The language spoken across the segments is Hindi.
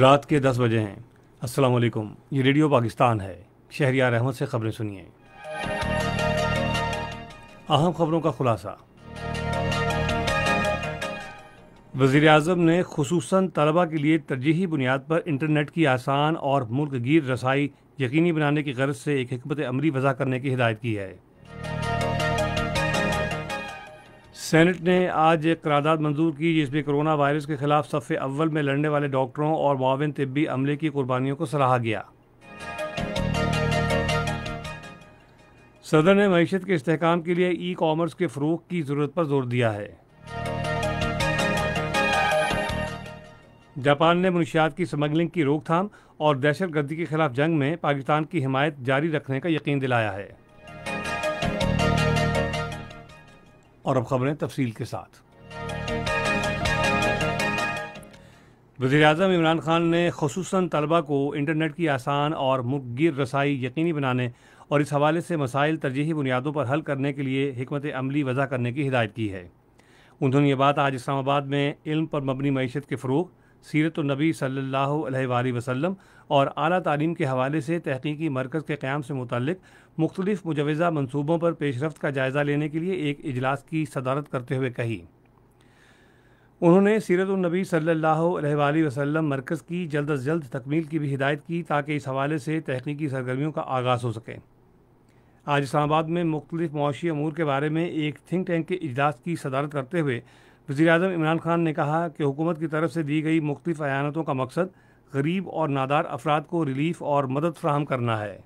रात के दस बजे हैं अस्सलाम वालेकुम ये रेडियो पाकिस्तान है शहरियार अहमद से खबरें सुनिए अहम खबरों का खुलासा वजीर अजम ने खसूस तलबा के लिए तरजीही बुनियाद पर इंटरनेट की आसान और मुल्क गिर रसाई यकीनी बनाने की गर्ज से एक हमत अमली वजह करने की हिदायत की है सेनेट ने आज एक करारदाद मंजूर की जिसमें कोरोना वायरस के खिलाफ सफ़े अव्वल में लड़ने वाले डॉक्टरों और माविन तबी अमले की कुर्बानियों को सराहा गया सदर ने मीशत के इसकाम के लिए ई कॉमर्स के फ़रूग की ज़रूरत पर जोर दिया है जापान ने मनुष्यात की स्मगलिंग की रोकथाम और दहशतगर्दी के खिलाफ जंग में पाकिस्तान की हिमायत जारी रखने का यकीन दिलाया है और अब खबरें तफसील के साथ वजी अजम इमरान खान ने खसूस तलबा को इंटरनेट की आसान और मुगीर रसाई यकीनी बनाने और इस हवाले से मसाइल तरजीही बुनियादों पर हल करने के लिए हमत अमली वजह करने की हिदायत की है उन्होंने ये बात आज इस्लामाबाद में इल्म पर मबनी मीशत के फ़रूग सीरत नबी सल्ला वसम और अली तलीम के हवाले से तहकीकी मरकज़ के क़्याम से मुतक मुख्तलिफ़ मुजवज़ा मनसूबों पर पेशरफ का जायज़ा लेने के लिए एक अजलास की सदारत करते हुए कही उन्होंने सीरत नबी सल्ला वसम मरकज़ की जल्द अज जल्द तकमील की भी हिदायत की ताकि इस हवाले से तहकीकी सरगर्मियों का आगाज़ हो सके आज इस्लाबाद में मुख्तलिफ मुशी अमूर के बारे में एक थिंक टैंक के इजलास की सदारत करते हुए वजी अजम इमरान खान ने कहा कि हुकूमत की तरफ से दी गई मुख्तफ अयानतों का मकसद गरीब और नादार अफराद को रिलीफ और मदद फ्राहम करना है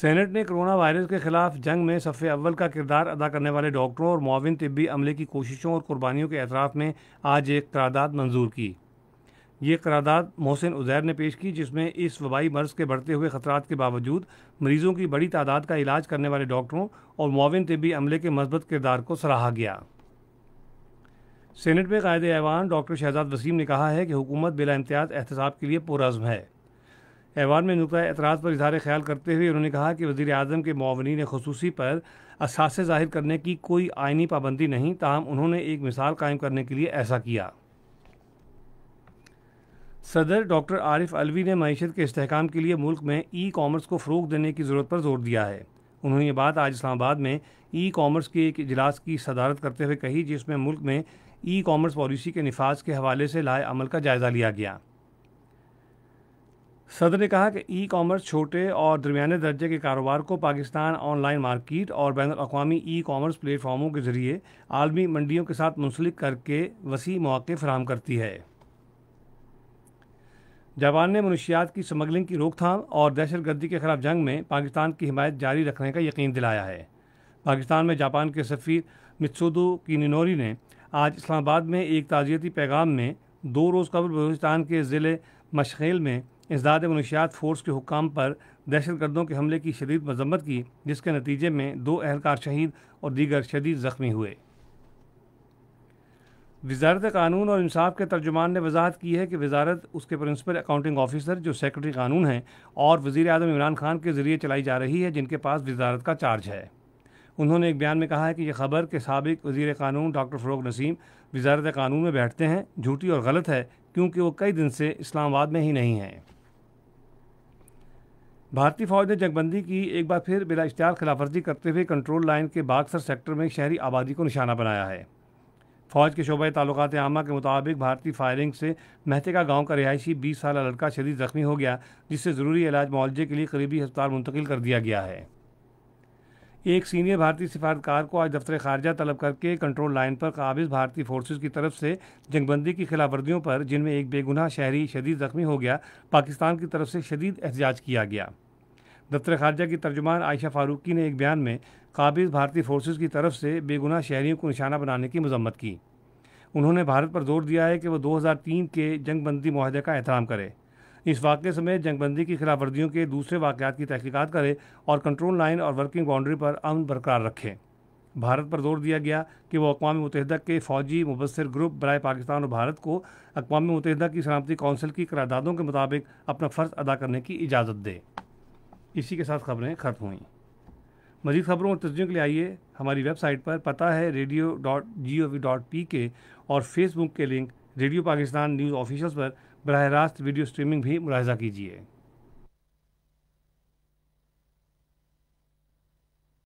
सेनेट ने कोरोना वायरस के खिलाफ जंग में सफ़े अव्वल का किरदार अदा करने वाले डॉक्टरों और मुआवन तबी अमले की कोशिशों और कुर्बानियों के अतराफ़ में आज एक करारदाद मंजूर की ये करारदाद मोहसिन उजैर ने पेश की जिसमें इस वबाई मर्ज के बढ़ते हुए खतरा के बावजूद मरीज़ों की बड़ी तादाद का इलाज करने वाले डॉक्टरों और मुआवन तबी अमले के मज़बत किरदार को सराहा गया सेनेट में कायद ऐवान डॉक्टर शहजाद वसीम ने कहा है कि हुकूमत बिला इम्तियाज एहतसाब के लिए पुरज़म है ऐवान में नुकता एतराज़ पर इजहार ख्याल करते हुए उन्होंने कहा कि वज़ी अजम के ने खसूसी पर असासे ज़ाहिर करने की कोई आइनी पाबंदी नहीं ताहम उन्होंने एक मिसाल कायम करने के लिए ऐसा किया सदर डॉक्टर आरिफ अलवी ने मीशत के इसकाम के लिए मुल्क में ई कामर्स को फ़रोग देने की ज़रूरत पर जोर दिया है उन्होंने ये बात आज इस्लामाबाद में ई कामर्स के एक इजलास की सदारत करते हुए कही जिसमें मुल्क में ई कॉमर्स पॉलिसी के नफाज के हवाले से लाए अमल का जायज़ा लिया गया सदर ने कहा कि ई कॉमर्स छोटे और दरमिया दर्जे के कारोबार को पाकिस्तान ऑनलाइन मार्किट और बैन अवी ई कॉमर्स प्लेटफार्मों के ज़रिए आलमी मंडियों के साथ मुंसलिक करके वसी मौक़े फराम करती है जापान ने मनुष्यात की स्मगलिंग की रोकथाम और दहशत गर्दी के खिलाफ जंग में पाकिस्तान की हिमायत जारी रखने का यकीन दिलाया है पाकिस्तान में जापान के सफ़ीर मित्सुदो निनोरी ने आज इस्लामाबाद में एक ताज़ियती पैगाम में दो रोज़ कबल बलोचिस्तान के ज़िले मशखेल में इसदाद मनुष्यात फोर्स के हुकाम पर दहशत गर्दों के हमले की शदीद मजम्मत की जिसके नतीजे में दो अहलकार शहीद और दीगर शदीद ज़ख्मी हुए वजारत कानून और इंसाफ के तर्जुमान ने वजाहत की है कि वजारत उसके प्रिंसिपल अकाउंटिंग ऑफिसर जो सेक्रेटरी कानून हैं और वज़ी अजम इमरान खान के ज़रिए चलाई जा रही है जिनके पास वजारत का चार्ज है उन्होंने एक बयान में कहा है कि यह खबर के सबक वजीर कानून डॉक्टर फ़रोग नसीम वजारत कानून में बैठते हैं झूठी और गलत है क्योंकि वो कई दिन से इस्लामाबाद में ही नहीं हैं भारतीय फौज ने जंगबंदी की एक बार फिर बिला इश्तार खिलाफवर्जी करते हुए कंट्रोल लाइन के बागसर सेक्टर में शहरी आबादी को निशाना बनाया है फौज के शोबे ताल्लुकात आमा के मुताबिक भारतीय फायरिंग से महतेका गांव का रिहायशी बीस साल लड़का शदीद ज़ख्मी हो गया जिससे ज़रूरी इलाज मुआवजे के लिए करीबी अस्पताल मुंतकिल कर दिया गया है एक सीनियर भारतीय सिफारतकार को आज दफ्तर खारजा तलब करके कंट्रोल लाइन पर काबिज भारतीय फोर्सेज की तरफ से जंगबंदी की खिलाफवर्जियों पर जिनमें एक बेगुनाह शहरी शदीद जख्मी हो गया पाकिस्तान की तरफ से शदीद एहतजाज किया गया दफ्तर खारजा की तर्जुमान आयशा फारूकी ने एक बयान में काबिज भारतीय फोर्सेज की तरफ से बेगुनाह शहरीों को निशाना बनाने की मजम्मत की उन्होंने भारत पर जोर दिया है कि वह 2003 के जंगबंदी माहदे का एहतराम करें इस वाक़े समेत जंगबंदी की खिलाफवर्जियों के दूसरे वाक़ात की तहकीक करें और कंट्रोल लाइन और वर्किंग बाउंड्री पर अमन बरकरार रखें भारत पर जोर दिया गया कि वह अकवा मुतहदा के फौजी मुबसर ग्रुप बरए पाकिस्तान और भारत को अकवा मुतहदा की सलामती कौंसिल की करारदादों के मुताबिक अपना फ़र्ज अदा करने की इजाज़त दे इसी के साथ खबरें खत्म हुई मजीद खबरों और तस्वीरों के लिए आइए हमारी वेबसाइट पर पता है radio dot G O V dot P K और फेसबुक के link radio Pakistan news officials पर बरह रास्त वीडियो स्ट्रीमिंग भी मुलाजा कीजिए